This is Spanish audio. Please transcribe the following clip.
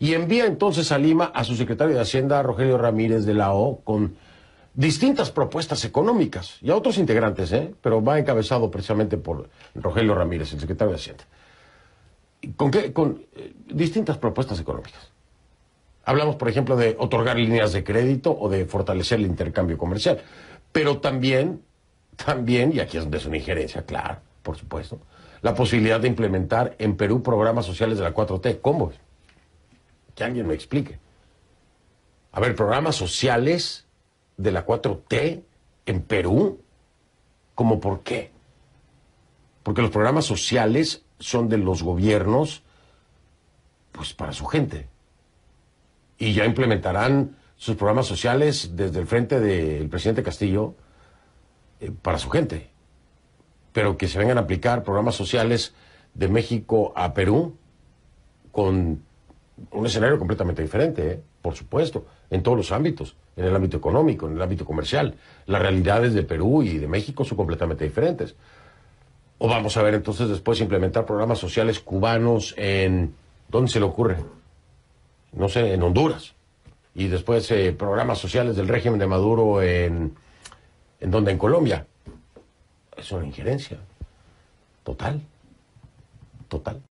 y envía entonces a Lima a su secretario de Hacienda, Rogelio Ramírez de la O, con distintas propuestas económicas y a otros integrantes, ¿eh? pero va encabezado precisamente por Rogelio Ramírez, el secretario de Hacienda. ¿Con qué? Con eh, distintas propuestas económicas. Hablamos, por ejemplo, de otorgar líneas de crédito o de fortalecer el intercambio comercial, pero también, también, y aquí es donde es una injerencia, claro, por supuesto, la posibilidad de implementar en Perú programas sociales de la 4T. ¿Cómo? Que alguien me explique. A ver, programas sociales de la 4T en Perú, ¿cómo por qué? Porque los programas sociales son de los gobiernos, pues para su gente. Y ya implementarán sus programas sociales desde el frente del presidente Castillo eh, para su gente. Pero que se vengan a aplicar programas sociales de México a Perú con un escenario completamente diferente, ¿eh? por supuesto, en todos los ámbitos, en el ámbito económico, en el ámbito comercial. Las realidades de Perú y de México son completamente diferentes. O vamos a ver entonces después implementar programas sociales cubanos en... ¿Dónde se le ocurre? No sé, en Honduras. Y después eh, programas sociales del régimen de Maduro en... ¿En donde En Colombia. Es una injerencia. Total. Total.